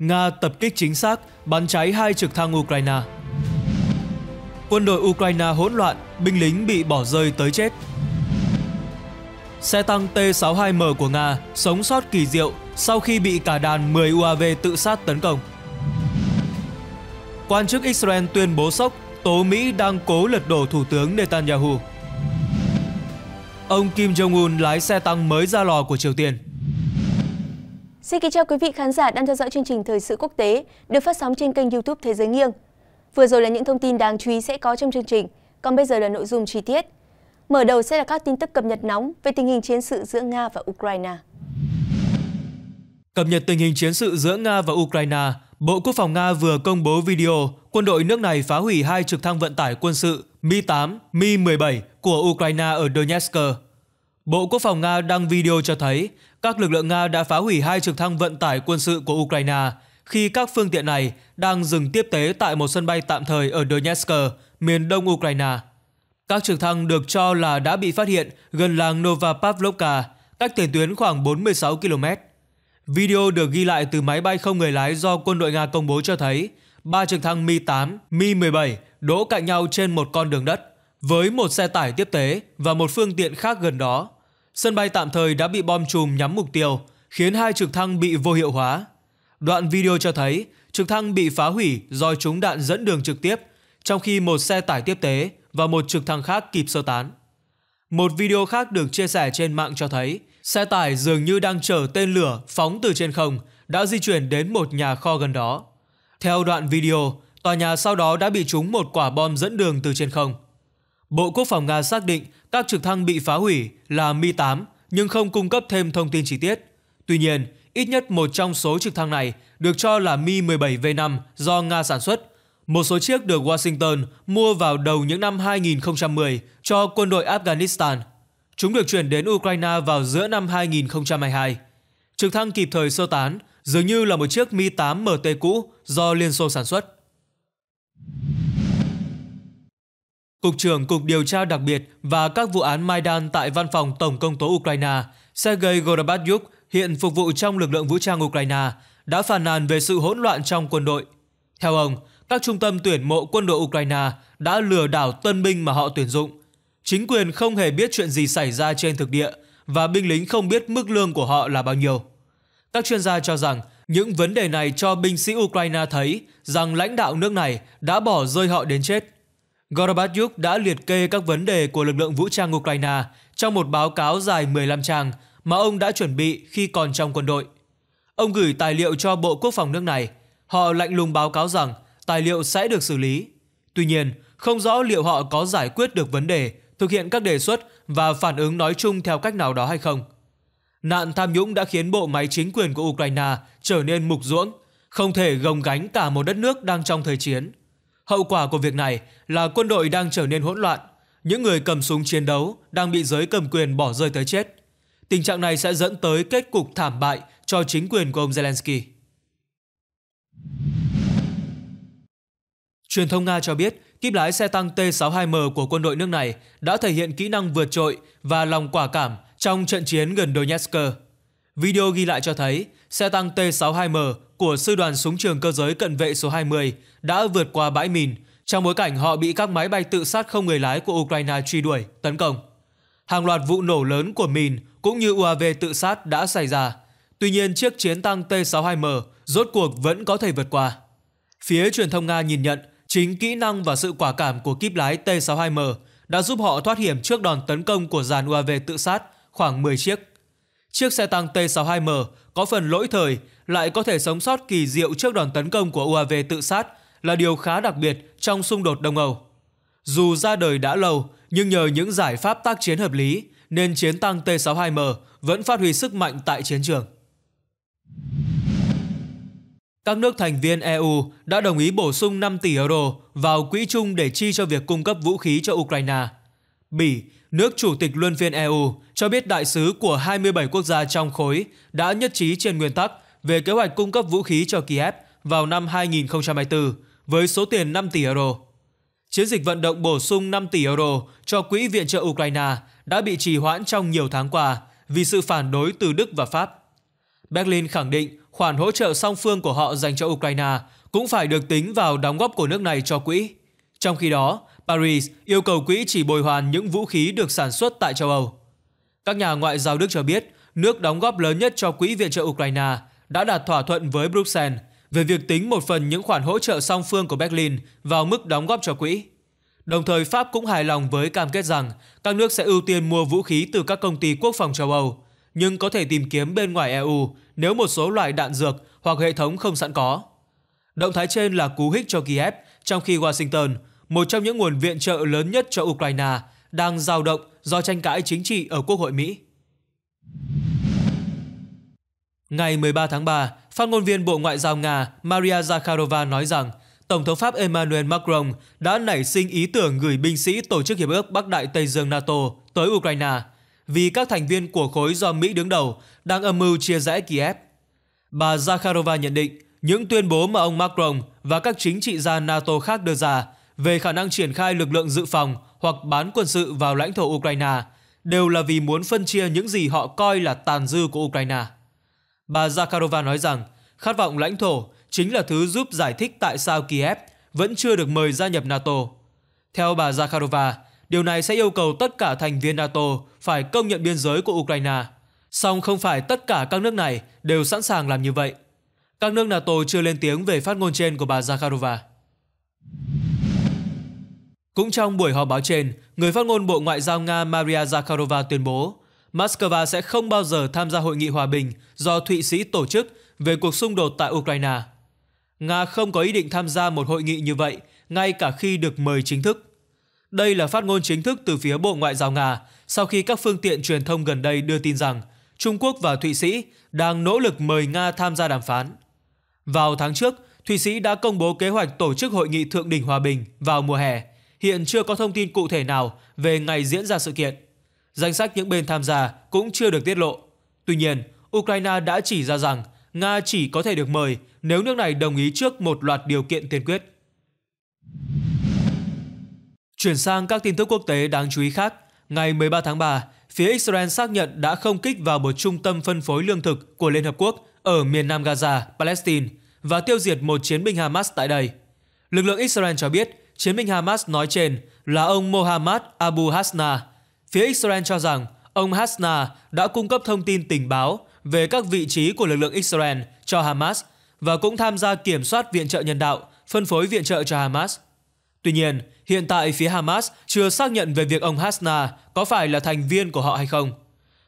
Nga tập kích chính xác bắn cháy hai trực thăng Ukraine. Quân đội Ukraine hỗn loạn, binh lính bị bỏ rơi tới chết. Xe tăng T-62M của Nga sống sót kỳ diệu sau khi bị cả đàn 10 UAV tự sát tấn công. Quan chức Israel tuyên bố sốc, tố Mỹ đang cố lật đổ Thủ tướng Netanyahu. Ông Kim Jong-un lái xe tăng mới ra lò của Triều Tiên. Xin kính chào quý vị khán giả đang theo dõi chương trình Thời sự quốc tế được phát sóng trên kênh YouTube Thế giới nghiêng. Vừa rồi là những thông tin đáng chú ý sẽ có trong chương trình, còn bây giờ là nội dung chi tiết. Mở đầu sẽ là các tin tức cập nhật nóng về tình hình chiến sự giữa Nga và Ukraine. Cập nhật tình hình chiến sự giữa Nga và Ukraine, Bộ Quốc phòng Nga vừa công bố video quân đội nước này phá hủy hai trực thăng vận tải quân sự Mi-8, Mi-17 của Ukraine ở Donetsk. Bộ Quốc phòng Nga đăng video cho thấy các lực lượng Nga đã phá hủy hai trực thăng vận tải quân sự của Ukraine khi các phương tiện này đang dừng tiếp tế tại một sân bay tạm thời ở Donetsk, miền đông Ukraine. Các trực thăng được cho là đã bị phát hiện gần làng nova Novapavlovka, cách tiền tuyến khoảng 46 km. Video được ghi lại từ máy bay không người lái do quân đội Nga công bố cho thấy ba trực thăng Mi-8, Mi-17 đỗ cạnh nhau trên một con đường đất với một xe tải tiếp tế và một phương tiện khác gần đó sân bay tạm thời đã bị bom chùm nhắm mục tiêu, khiến hai trực thăng bị vô hiệu hóa. Đoạn video cho thấy trực thăng bị phá hủy do trúng đạn dẫn đường trực tiếp, trong khi một xe tải tiếp tế và một trực thăng khác kịp sơ tán. Một video khác được chia sẻ trên mạng cho thấy xe tải dường như đang chở tên lửa phóng từ trên không đã di chuyển đến một nhà kho gần đó. Theo đoạn video, tòa nhà sau đó đã bị trúng một quả bom dẫn đường từ trên không. Bộ Quốc phòng Nga xác định các trực thăng bị phá hủy là Mi-8 nhưng không cung cấp thêm thông tin chi tiết. Tuy nhiên, ít nhất một trong số trực thăng này được cho là Mi-17V5 do Nga sản xuất. Một số chiếc được Washington mua vào đầu những năm 2010 cho quân đội Afghanistan. Chúng được chuyển đến Ukraine vào giữa năm 2022. Trực thăng kịp thời sơ tán dường như là một chiếc Mi-8 MT cũ do Liên Xô sản xuất. Cục trưởng Cục Điều tra Đặc biệt và các vụ án Maidan tại Văn phòng Tổng công tố Ukraine, Sergei Gorbatyuk, hiện phục vụ trong lực lượng vũ trang Ukraine, đã phàn nàn về sự hỗn loạn trong quân đội. Theo ông, các trung tâm tuyển mộ quân đội Ukraine đã lừa đảo tân binh mà họ tuyển dụng. Chính quyền không hề biết chuyện gì xảy ra trên thực địa và binh lính không biết mức lương của họ là bao nhiêu. Các chuyên gia cho rằng những vấn đề này cho binh sĩ Ukraine thấy rằng lãnh đạo nước này đã bỏ rơi họ đến chết. Gorbachev đã liệt kê các vấn đề của lực lượng vũ trang Ukraine trong một báo cáo dài 15 trang mà ông đã chuẩn bị khi còn trong quân đội. Ông gửi tài liệu cho Bộ Quốc phòng nước này. Họ lạnh lùng báo cáo rằng tài liệu sẽ được xử lý. Tuy nhiên, không rõ liệu họ có giải quyết được vấn đề, thực hiện các đề xuất và phản ứng nói chung theo cách nào đó hay không. Nạn tham nhũng đã khiến bộ máy chính quyền của Ukraine trở nên mục ruỗng, không thể gồng gánh cả một đất nước đang trong thời chiến. Hậu quả của việc này là quân đội đang trở nên hỗn loạn, những người cầm súng chiến đấu đang bị giới cầm quyền bỏ rơi tới chết. Tình trạng này sẽ dẫn tới kết cục thảm bại cho chính quyền của ông Zelensky. Truyền thông Nga cho biết, kíp lái xe tăng T-62M của quân đội nước này đã thể hiện kỹ năng vượt trội và lòng quả cảm trong trận chiến gần Donetsk. Video ghi lại cho thấy, xe tăng T-62M của sư đoàn súng trường cơ giới cận vệ số 20 đã vượt qua bãi mìn trong bối cảnh họ bị các máy bay tự sát không người lái của Ukraine truy đuổi, tấn công. Hàng loạt vụ nổ lớn của mìn cũng như UAV tự sát đã xảy ra. Tuy nhiên, chiếc chiến tăng T-62M rốt cuộc vẫn có thể vượt qua. Phía truyền thông Nga nhìn nhận chính kỹ năng và sự quả cảm của kíp lái T-62M đã giúp họ thoát hiểm trước đòn tấn công của dàn UAV tự sát khoảng 10 chiếc. Chiếc xe tăng T-62M có phần lỗi thời lại có thể sống sót kỳ diệu trước đòn tấn công của UAV tự sát là điều khá đặc biệt trong xung đột Đông Âu. Dù ra đời đã lâu, nhưng nhờ những giải pháp tác chiến hợp lý nên chiến tăng T-62M vẫn phát huy sức mạnh tại chiến trường. Các nước thành viên EU đã đồng ý bổ sung 5 tỷ euro vào quỹ chung để chi cho việc cung cấp vũ khí cho Ukraine. Bỉ, nước chủ tịch luân phiên EU, cho biết đại sứ của 27 quốc gia trong khối đã nhất trí trên nguyên tắc về kế hoạch cung cấp vũ khí cho Kiev vào năm 2024 với số tiền 5 tỷ euro. Chiến dịch vận động bổ sung 5 tỷ euro cho quỹ viện trợ Ukraine đã bị trì hoãn trong nhiều tháng qua vì sự phản đối từ Đức và Pháp. Berlin khẳng định khoản hỗ trợ song phương của họ dành cho Ukraine cũng phải được tính vào đóng góp của nước này cho quỹ. Trong khi đó, Paris yêu cầu quỹ chỉ bồi hoàn những vũ khí được sản xuất tại châu Âu. Các nhà ngoại giao Đức cho biết, nước đóng góp lớn nhất cho quỹ viện trợ Ukraine đã đạt thỏa thuận với Bruxelles về việc tính một phần những khoản hỗ trợ song phương của Berlin vào mức đóng góp cho quỹ. Đồng thời, Pháp cũng hài lòng với cam kết rằng các nước sẽ ưu tiên mua vũ khí từ các công ty quốc phòng châu Âu, nhưng có thể tìm kiếm bên ngoài EU nếu một số loại đạn dược hoặc hệ thống không sẵn có. Động thái trên là cú hích cho Kiev, trong khi Washington, một trong những nguồn viện trợ lớn nhất cho Ukraine, đang dao động do tranh cãi chính trị ở Quốc hội Mỹ. Ngày 13 tháng 3, phát ngôn viên Bộ Ngoại giao Nga Maria Zakharova nói rằng Tổng thống Pháp Emmanuel Macron đã nảy sinh ý tưởng gửi binh sĩ Tổ chức Hiệp ước Bắc Đại Tây Dương NATO tới Ukraine vì các thành viên của khối do Mỹ đứng đầu đang âm mưu chia rẽ Kiev. Bà Zakharova nhận định những tuyên bố mà ông Macron và các chính trị gia NATO khác đưa ra về khả năng triển khai lực lượng dự phòng hoặc bán quân sự vào lãnh thổ Ukraine đều là vì muốn phân chia những gì họ coi là tàn dư của Ukraine. Bà Zakharova nói rằng khát vọng lãnh thổ chính là thứ giúp giải thích tại sao Kiev vẫn chưa được mời gia nhập NATO. Theo bà Zakharova, điều này sẽ yêu cầu tất cả thành viên NATO phải công nhận biên giới của Ukraine. Song không phải tất cả các nước này đều sẵn sàng làm như vậy. Các nước NATO chưa lên tiếng về phát ngôn trên của bà Zakharova. Cũng trong buổi họp báo trên, người phát ngôn Bộ Ngoại giao Nga Maria Zakharova tuyên bố Moscow sẽ không bao giờ tham gia hội nghị hòa bình do Thụy Sĩ tổ chức về cuộc xung đột tại Ukraine. Nga không có ý định tham gia một hội nghị như vậy, ngay cả khi được mời chính thức. Đây là phát ngôn chính thức từ phía Bộ Ngoại giao Nga sau khi các phương tiện truyền thông gần đây đưa tin rằng Trung Quốc và Thụy Sĩ đang nỗ lực mời Nga tham gia đàm phán. Vào tháng trước, Thụy Sĩ đã công bố kế hoạch tổ chức hội nghị thượng đỉnh hòa bình vào mùa hè hiện chưa có thông tin cụ thể nào về ngày diễn ra sự kiện. Danh sách những bên tham gia cũng chưa được tiết lộ. Tuy nhiên, Ukraine đã chỉ ra rằng Nga chỉ có thể được mời nếu nước này đồng ý trước một loạt điều kiện tiên quyết. Chuyển sang các tin tức quốc tế đáng chú ý khác, ngày 13 tháng 3, phía Israel xác nhận đã không kích vào một trung tâm phân phối lương thực của Liên Hợp Quốc ở miền nam Gaza, Palestine và tiêu diệt một chiến binh Hamas tại đây. Lực lượng Israel cho biết chiến binh Hamas nói trên là ông Mohammad Abu Hasna. Phía Israel cho rằng ông Hasna đã cung cấp thông tin tình báo về các vị trí của lực lượng Israel cho Hamas và cũng tham gia kiểm soát viện trợ nhân đạo, phân phối viện trợ cho Hamas. Tuy nhiên, hiện tại phía Hamas chưa xác nhận về việc ông Hasna có phải là thành viên của họ hay không.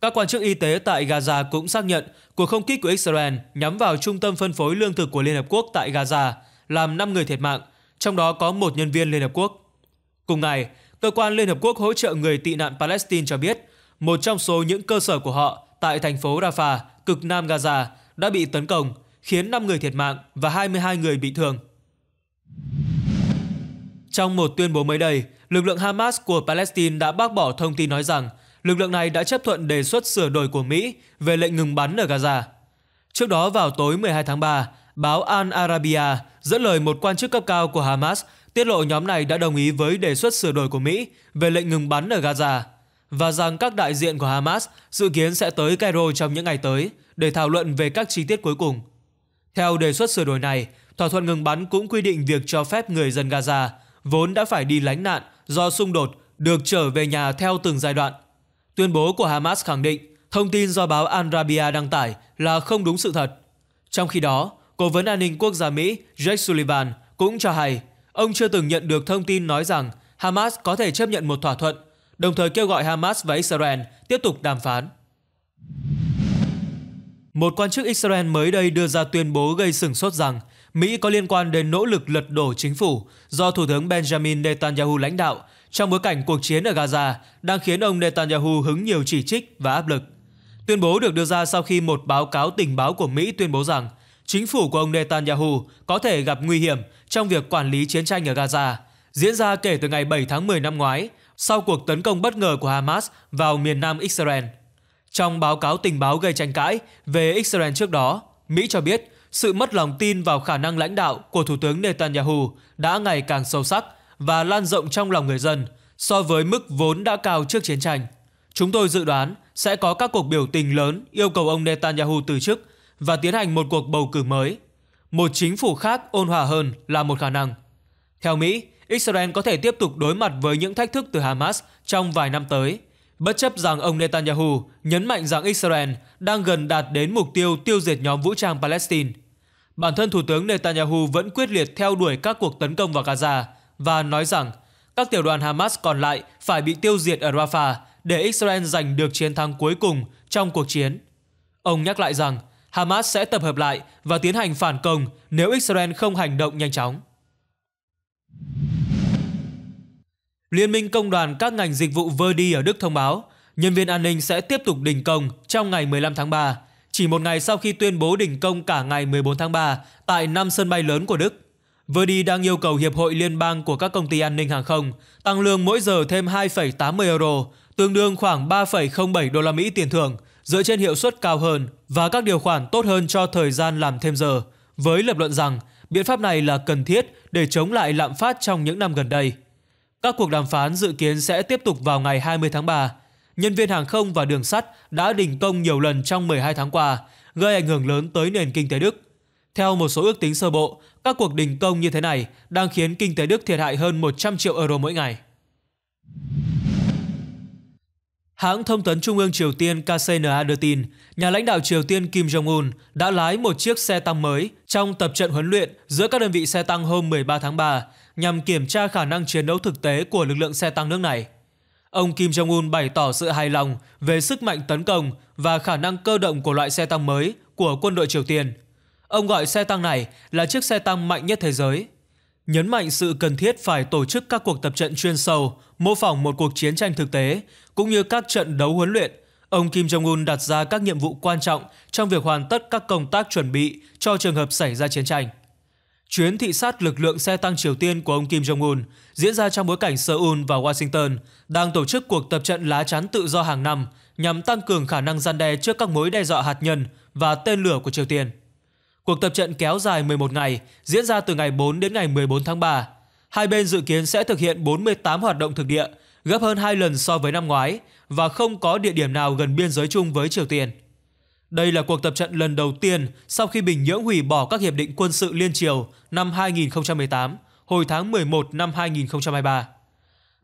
Các quan chức y tế tại Gaza cũng xác nhận cuộc không kích của Israel nhắm vào trung tâm phân phối lương thực của Liên Hợp Quốc tại Gaza, làm 5 người thiệt mạng trong đó có một nhân viên Liên Hợp Quốc. Cùng ngày, Cơ quan Liên Hợp Quốc hỗ trợ người tị nạn Palestine cho biết một trong số những cơ sở của họ tại thành phố Rafah, cực nam Gaza, đã bị tấn công, khiến 5 người thiệt mạng và 22 người bị thương. Trong một tuyên bố mới đây, lực lượng Hamas của Palestine đã bác bỏ thông tin nói rằng lực lượng này đã chấp thuận đề xuất sửa đổi của Mỹ về lệnh ngừng bắn ở Gaza. Trước đó vào tối 12 tháng 3, báo Al Arabiya dẫn lời một quan chức cấp cao của Hamas tiết lộ nhóm này đã đồng ý với đề xuất sửa đổi của Mỹ về lệnh ngừng bắn ở Gaza và rằng các đại diện của Hamas dự kiến sẽ tới Cairo trong những ngày tới để thảo luận về các chi tiết cuối cùng. Theo đề xuất sửa đổi này, thỏa thuận ngừng bắn cũng quy định việc cho phép người dân Gaza vốn đã phải đi lánh nạn do xung đột được trở về nhà theo từng giai đoạn. Tuyên bố của Hamas khẳng định thông tin do báo Al Arabiya đăng tải là không đúng sự thật. Trong khi đó, Cố vấn an ninh quốc gia Mỹ Jake Sullivan cũng cho hay ông chưa từng nhận được thông tin nói rằng Hamas có thể chấp nhận một thỏa thuận, đồng thời kêu gọi Hamas và Israel tiếp tục đàm phán. Một quan chức Israel mới đây đưa ra tuyên bố gây sửng sốt rằng Mỹ có liên quan đến nỗ lực lật đổ chính phủ do Thủ tướng Benjamin Netanyahu lãnh đạo trong bối cảnh cuộc chiến ở Gaza đang khiến ông Netanyahu hứng nhiều chỉ trích và áp lực. Tuyên bố được đưa ra sau khi một báo cáo tình báo của Mỹ tuyên bố rằng chính phủ của ông Netanyahu có thể gặp nguy hiểm trong việc quản lý chiến tranh ở Gaza, diễn ra kể từ ngày 7 tháng 10 năm ngoái sau cuộc tấn công bất ngờ của Hamas vào miền nam Israel. Trong báo cáo tình báo gây tranh cãi về Israel trước đó, Mỹ cho biết sự mất lòng tin vào khả năng lãnh đạo của Thủ tướng Netanyahu đã ngày càng sâu sắc và lan rộng trong lòng người dân so với mức vốn đã cao trước chiến tranh. Chúng tôi dự đoán sẽ có các cuộc biểu tình lớn yêu cầu ông Netanyahu từ chức và tiến hành một cuộc bầu cử mới. Một chính phủ khác ôn hòa hơn là một khả năng. Theo Mỹ, Israel có thể tiếp tục đối mặt với những thách thức từ Hamas trong vài năm tới, bất chấp rằng ông Netanyahu nhấn mạnh rằng Israel đang gần đạt đến mục tiêu tiêu diệt nhóm vũ trang Palestine. Bản thân Thủ tướng Netanyahu vẫn quyết liệt theo đuổi các cuộc tấn công vào Gaza và nói rằng các tiểu đoàn Hamas còn lại phải bị tiêu diệt ở Rafah để Israel giành được chiến thắng cuối cùng trong cuộc chiến. Ông nhắc lại rằng Hamas sẽ tập hợp lại và tiến hành phản công nếu Israel không hành động nhanh chóng. Liên minh Công đoàn các ngành dịch vụ Verdi ở Đức thông báo, nhân viên an ninh sẽ tiếp tục đình công trong ngày 15 tháng 3, chỉ một ngày sau khi tuyên bố đình công cả ngày 14 tháng 3 tại năm sân bay lớn của Đức. Verdi đang yêu cầu Hiệp hội Liên bang của các công ty an ninh hàng không tăng lương mỗi giờ thêm 2,80 euro, tương đương khoảng 3,07 đô la Mỹ tiền thưởng – dựa trên hiệu suất cao hơn và các điều khoản tốt hơn cho thời gian làm thêm giờ, với lập luận rằng biện pháp này là cần thiết để chống lại lạm phát trong những năm gần đây. Các cuộc đàm phán dự kiến sẽ tiếp tục vào ngày 20 tháng 3. Nhân viên hàng không và đường sắt đã đình công nhiều lần trong 12 tháng qua, gây ảnh hưởng lớn tới nền kinh tế Đức. Theo một số ước tính sơ bộ, các cuộc đình công như thế này đang khiến kinh tế Đức thiệt hại hơn 100 triệu euro mỗi ngày. Hãng thông tấn Trung ương Triều Tiên KCNA đưa tin, nhà lãnh đạo Triều Tiên Kim Jong-un đã lái một chiếc xe tăng mới trong tập trận huấn luyện giữa các đơn vị xe tăng hôm 13 tháng 3 nhằm kiểm tra khả năng chiến đấu thực tế của lực lượng xe tăng nước này. Ông Kim Jong-un bày tỏ sự hài lòng về sức mạnh tấn công và khả năng cơ động của loại xe tăng mới của quân đội Triều Tiên. Ông gọi xe tăng này là chiếc xe tăng mạnh nhất thế giới nhấn mạnh sự cần thiết phải tổ chức các cuộc tập trận chuyên sâu mô phỏng một cuộc chiến tranh thực tế cũng như các trận đấu huấn luyện. Ông Kim Jong-un đặt ra các nhiệm vụ quan trọng trong việc hoàn tất các công tác chuẩn bị cho trường hợp xảy ra chiến tranh. Chuyến thị sát lực lượng xe tăng Triều Tiên của ông Kim Jong-un diễn ra trong bối cảnh Seoul và Washington đang tổ chức cuộc tập trận lá chắn tự do hàng năm nhằm tăng cường khả năng gian đe trước các mối đe dọa hạt nhân và tên lửa của Triều Tiên. Cuộc tập trận kéo dài 11 ngày, diễn ra từ ngày 4 đến ngày 14 tháng 3 Hai bên dự kiến sẽ thực hiện 48 hoạt động thực địa, gấp hơn 2 lần so với năm ngoái và không có địa điểm nào gần biên giới chung với Triều Tiên. Đây là cuộc tập trận lần đầu tiên sau khi Bình Nhưỡng hủy bỏ các hiệp định quân sự liên triều năm 2018, hồi tháng 11 năm 2023.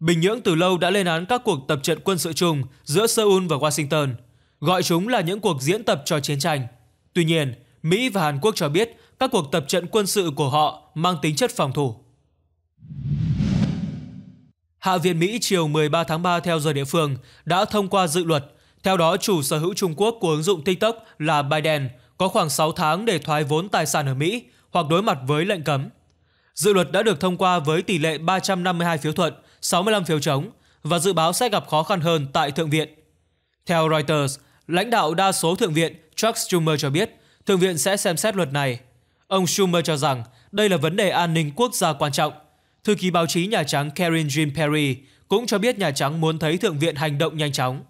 Bình Nhưỡng từ lâu đã lên án các cuộc tập trận quân sự chung giữa Seoul và Washington, gọi chúng là những cuộc diễn tập cho chiến tranh. Tuy nhiên, Mỹ và Hàn Quốc cho biết các cuộc tập trận quân sự của họ mang tính chất phòng thủ. Hạ viện Mỹ chiều 13 tháng 3 theo giờ địa phương đã thông qua dự luật. Theo đó, chủ sở hữu Trung Quốc của ứng dụng TikTok là Biden có khoảng 6 tháng để thoái vốn tài sản ở Mỹ hoặc đối mặt với lệnh cấm. Dự luật đã được thông qua với tỷ lệ 352 phiếu thuận, 65 phiếu chống và dự báo sẽ gặp khó khăn hơn tại Thượng viện. Theo Reuters, lãnh đạo đa số Thượng viện Chuck Schumer cho biết Thượng viện sẽ xem xét luật này. Ông Schumer cho rằng đây là vấn đề an ninh quốc gia quan trọng Thư ký báo chí Nhà Trắng Karen jean Perry cũng cho biết Nhà Trắng muốn thấy Thượng viện hành động nhanh chóng.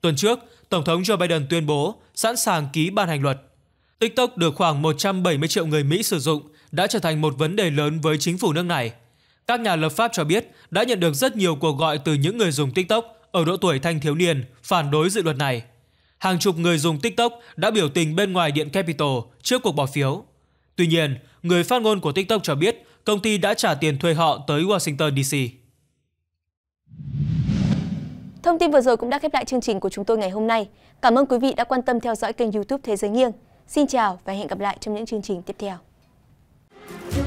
Tuần trước, Tổng thống Joe Biden tuyên bố sẵn sàng ký ban hành luật. TikTok được khoảng 170 triệu người Mỹ sử dụng đã trở thành một vấn đề lớn với chính phủ nước này. Các nhà lập pháp cho biết đã nhận được rất nhiều cuộc gọi từ những người dùng TikTok ở độ tuổi thanh thiếu niên phản đối dự luật này. Hàng chục người dùng TikTok đã biểu tình bên ngoài Điện Capitol trước cuộc bỏ phiếu. Tuy nhiên, người phát ngôn của TikTok cho biết công ty đã trả tiền thuê họ tới Washington DC. Thông tin vừa rồi cũng đã khép lại chương trình của chúng tôi ngày hôm nay. Cảm ơn quý vị đã quan tâm theo dõi kênh YouTube Thế giới nghiêng. Xin chào và hẹn gặp lại trong những chương trình tiếp theo.